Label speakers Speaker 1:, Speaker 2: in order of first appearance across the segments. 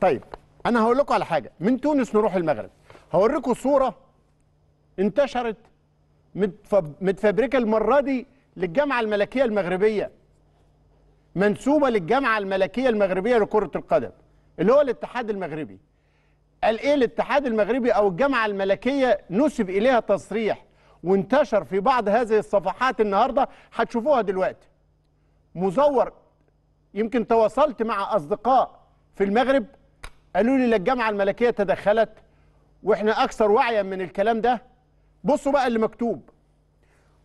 Speaker 1: طيب انا هقول لكم على حاجه من تونس نروح المغرب هوريكم صوره انتشرت متفبركه المره دي للجامعه الملكيه المغربيه منسوبه للجامعه الملكيه المغربيه لكره القدم اللي هو الاتحاد المغربي قال ايه الاتحاد المغربي او الجامعه الملكيه نسب اليها تصريح وانتشر في بعض هذه الصفحات النهارده هتشوفوها دلوقتي مزور يمكن تواصلت مع اصدقاء في المغرب قالوا لي لا الجامعه الملكيه تدخلت واحنا اكثر وعيا من الكلام ده بصوا بقى اللي مكتوب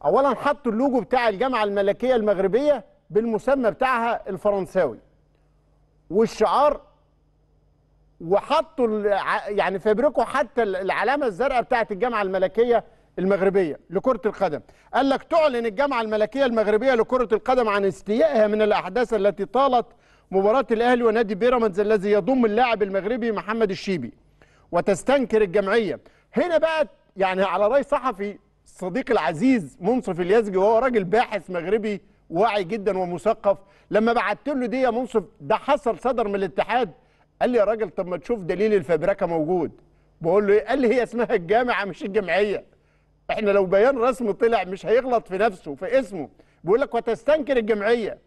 Speaker 1: اولا حطوا اللوجو بتاع الجامعه الملكيه المغربيه بالمسمى بتاعها الفرنساوي والشعار وحطوا يعني فبركوا حتى العلامه الزرقاء بتاعه الجامعه الملكيه المغربيه لكره القدم قال لك تعلن الجامعه الملكيه المغربيه لكره القدم عن استيائها من الاحداث التي طالت مباراة الأهلي ونادي بيراميدز الذي يضم اللاعب المغربي محمد الشيبي وتستنكر الجمعية هنا بقى يعني على رأي صحفي صديق العزيز منصف اليزجي وهو راجل باحث مغربي واعي جدا ومثقف لما بعت له دي يا منصف ده حصل صدر من الاتحاد قال لي يا راجل طب ما تشوف دليل الفبركه موجود بقول له ايه قال لي هي اسمها الجامعه مش الجمعيه احنا لو بيان رسمي طلع مش هيغلط في نفسه في اسمه بيقول لك وتستنكر الجمعيه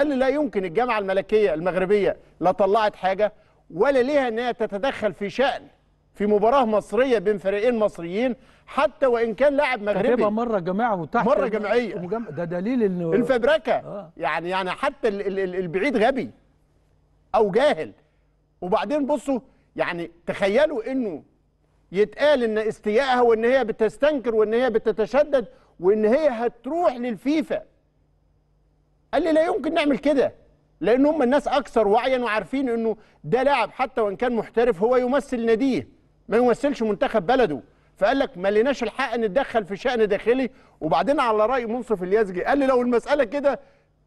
Speaker 1: قال لي لا يمكن الجامعة الملكية المغربية لا طلعت حاجة ولا ليها أنها تتدخل في شأن في مباراة مصرية بين فريقين مصريين حتى وإن كان لاعب مغربي تقريبا
Speaker 2: مرة جماعة وتحت مرة جماعية
Speaker 1: ده دليل إنه الفبركة آه. يعني يعني حتى البعيد غبي أو جاهل وبعدين بصوا يعني تخيلوا إنه يتقال إن استيائها وإن هي بتستنكر وإن هي بتتشدد وإن هي هتروح للفيفا قال لي لا يمكن نعمل كده لان هم الناس اكثر وعيا وعارفين انه ده لاعب حتى وان كان محترف هو يمثل ناديه ما يمثلش منتخب بلده فقال لك ما لناش الحق نتدخل في شان داخلي وبعدين على راي منصف اليازجي قال لي لو المساله كده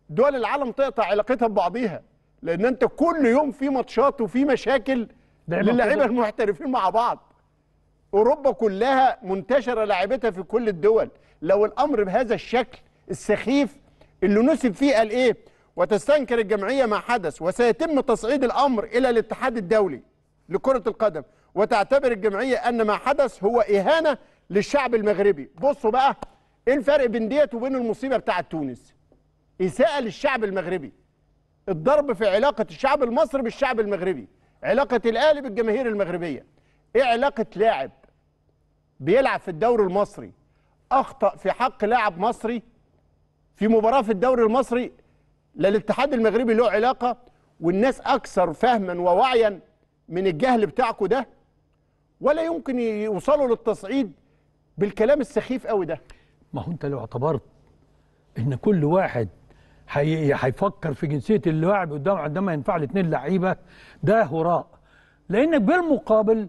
Speaker 1: دول العالم تقطع علاقتها ببعضيها لان انت كل يوم في ماتشات وفي مشاكل للاعيبه المحترفين مع بعض اوروبا كلها منتشره لاعبتها في كل الدول لو الامر بهذا الشكل السخيف اللي نسب فيه قال ايه وتستنكر الجمعيه ما حدث وسيتم تصعيد الامر الى الاتحاد الدولي لكره القدم وتعتبر الجمعيه ان ما حدث هو اهانه للشعب المغربي بصوا بقى ايه الفرق بين ديت وبين المصيبه بتاعه تونس اساءه للشعب المغربي الضرب في علاقه الشعب المصري بالشعب المغربي علاقه الاهلي بالجماهير المغربيه ايه علاقه لاعب بيلعب في الدوري المصري اخطا في حق لاعب مصري في مباراه في الدوري المصري لا الاتحاد المغربي له علاقه والناس اكثر فهما ووعيا من الجهل بتاعكم
Speaker 2: ده ولا يمكن يوصلوا للتصعيد بالكلام السخيف قوي ده ما هو انت لو اعتبرت ان كل واحد هيفكر في جنسيه اللاعب قدام عندما ينفع الاثنين لعيبه ده هراء لانك بالمقابل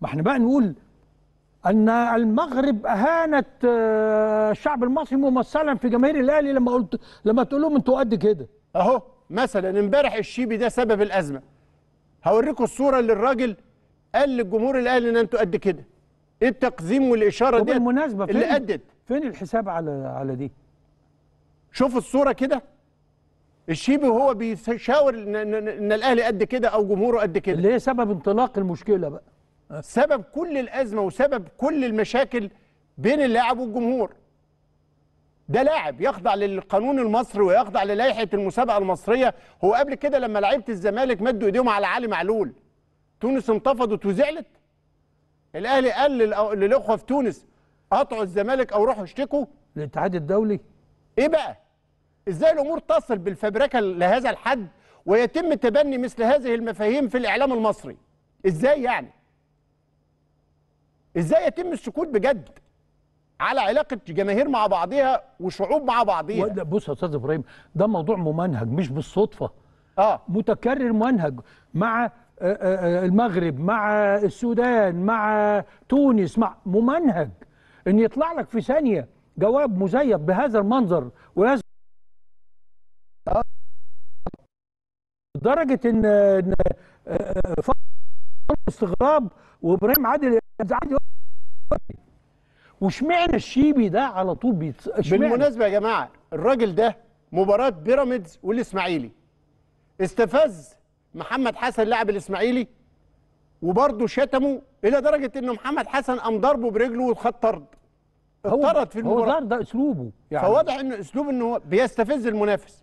Speaker 2: ما احنا بقى نقول ان المغرب اهانت آه، الشعب المصري ممثلا في جماهير الاهلي لما قلت لما تقول لهم انتوا قد كده اهو مثلا امبارح الشيبي ده سبب الازمه هوريكم الصوره اللي الراجل
Speaker 1: قال للجمهور الاهلي ان انتوا قد كده ايه التقزيم والاشاره دي بالمناسبه اللي ادت فين الحساب على على دي شوف الصوره كده الشيبي وهو بيشاور ان الاهلي قد كده او جمهوره قد كده اللي هي سبب انطلاق المشكله بقى سبب كل الازمه وسبب كل المشاكل بين اللاعب والجمهور ده لاعب يخضع للقانون المصري ويخضع للائحه المسابقه المصريه هو قبل كده لما لعيبه الزمالك مدوا ايديهم على علي معلول تونس انتفضت وزعلت الاهلي قال للاخوه في تونس قطعوا الزمالك او روحوا اشتكوا الاتحاد الدولي ايه بقى ازاي الامور تصل بالفبركه لهذا الحد ويتم تبني مثل هذه المفاهيم في الاعلام المصري ازاي
Speaker 2: يعني ازاي يتم السكوت بجد على علاقه جماهير مع بعضها وشعوب مع بعضها بص يا استاذ ابراهيم ده موضوع ممنهج مش بالصدفه اه متكرر ممنهج مع آه، آه، آه، المغرب مع السودان مع تونس مع ممنهج ان يطلع لك في ثانيه جواب مزيف بهذا المنظر وهذا لدرجه ان استغراب وابراهيم عادل وش واشمعنى الشيبي ده على طول بيتص... بالمناسبه يا جماعه الراجل ده مباراه بيراميدز
Speaker 1: والاسماعيلي استفز محمد حسن لاعب الاسماعيلي وبرضه شتمه الى درجه ان محمد حسن قام ضربه برجله وخد طرد طرد في المباراه هو ده اسلوبه يعني فواضح ان اسلوب ان هو بيستفز المنافس